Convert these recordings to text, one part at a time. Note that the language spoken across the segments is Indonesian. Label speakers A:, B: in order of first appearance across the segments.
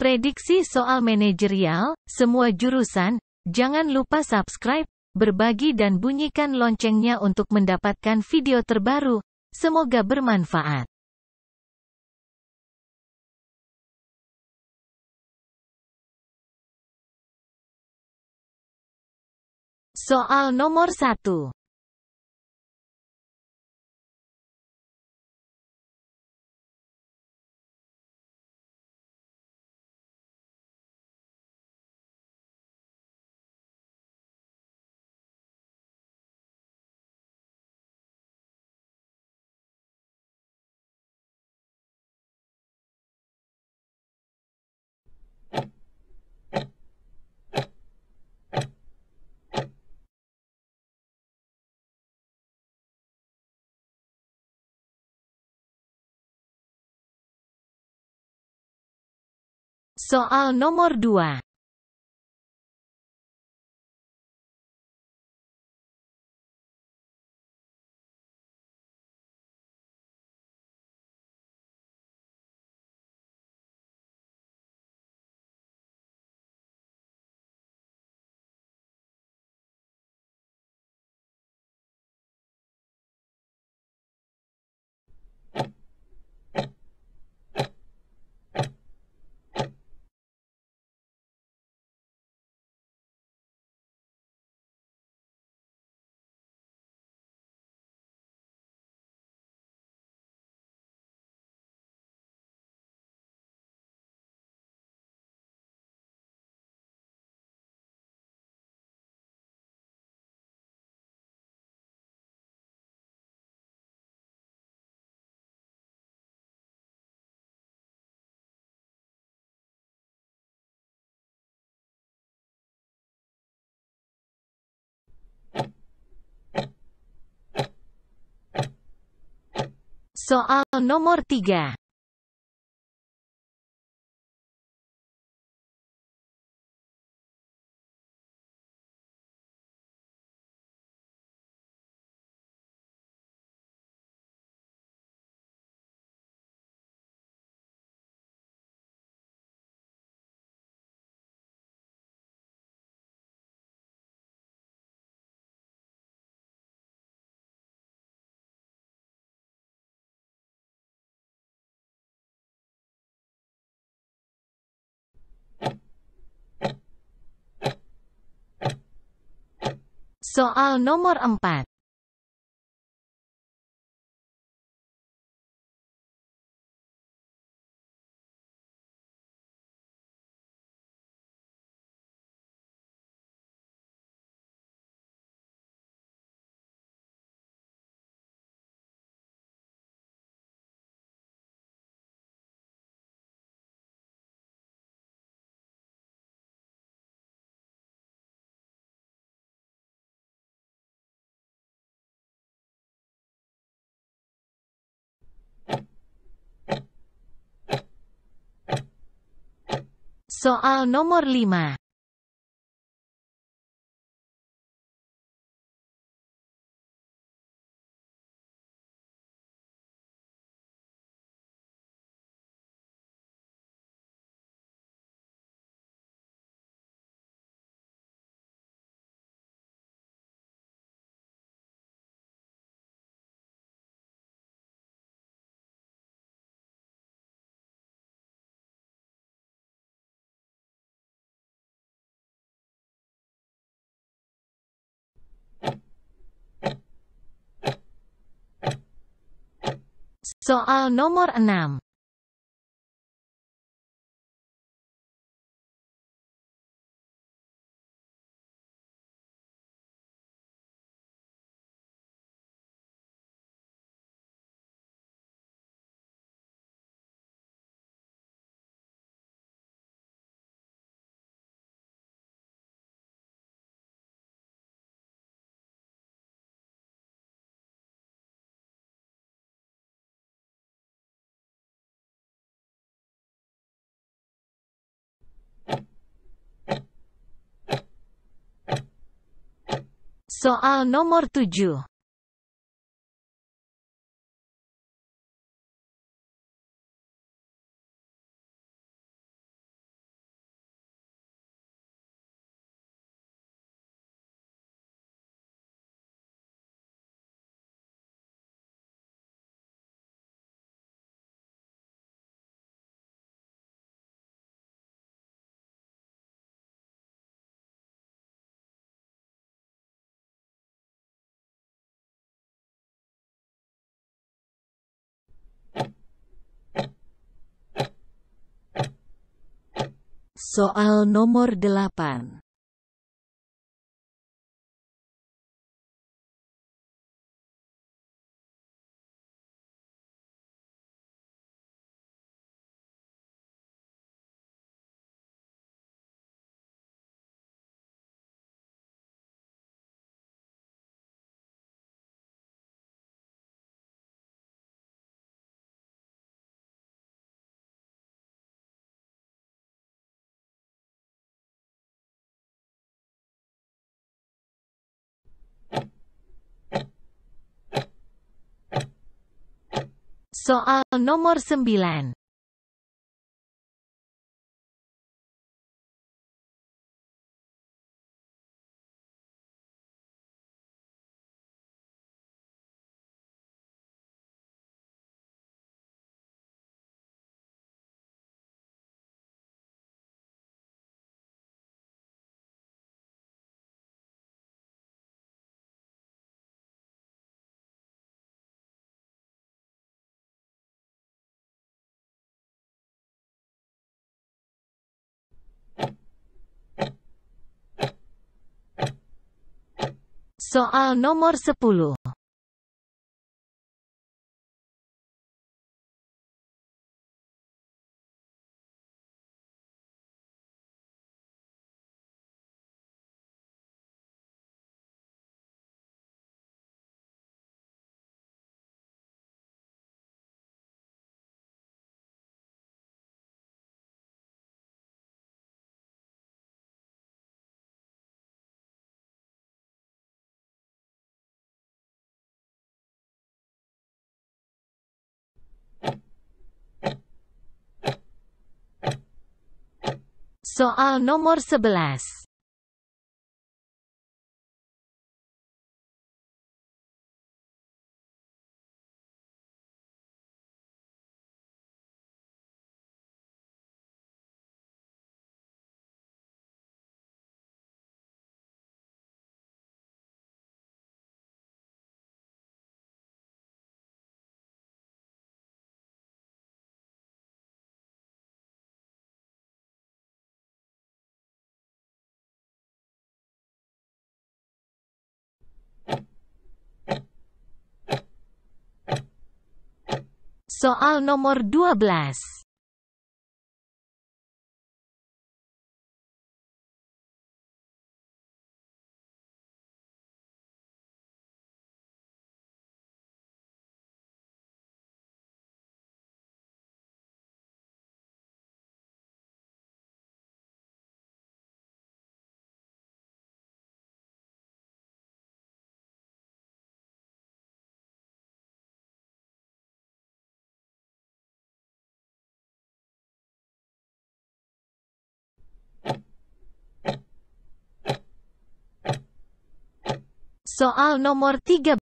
A: Prediksi soal manajerial, semua jurusan, jangan lupa subscribe, berbagi dan bunyikan loncengnya untuk mendapatkan video terbaru. Semoga
B: bermanfaat. Soal nomor 1 Soal nomor 2. Soal nomor 3. Soal nomor 4. Soal nomor 5. Soal nomor 6 Soal nomor 7 Soal nomor delapan. Soal nomor 9. Soal nomor 10 Soal nomor 11 Soal nomor 12 Soal nomor 13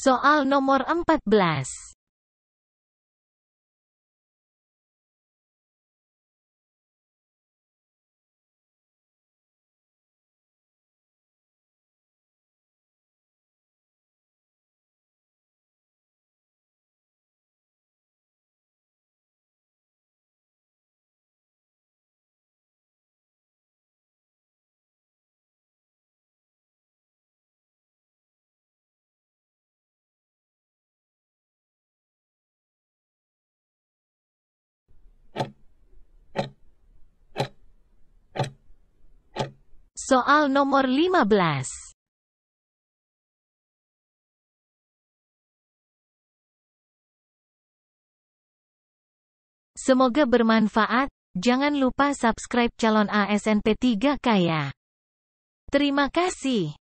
B: Soal nomor 14 Soal nomor 15.
A: Semoga bermanfaat. Jangan lupa subscribe calon ASN P3
B: Kaya. Terima kasih.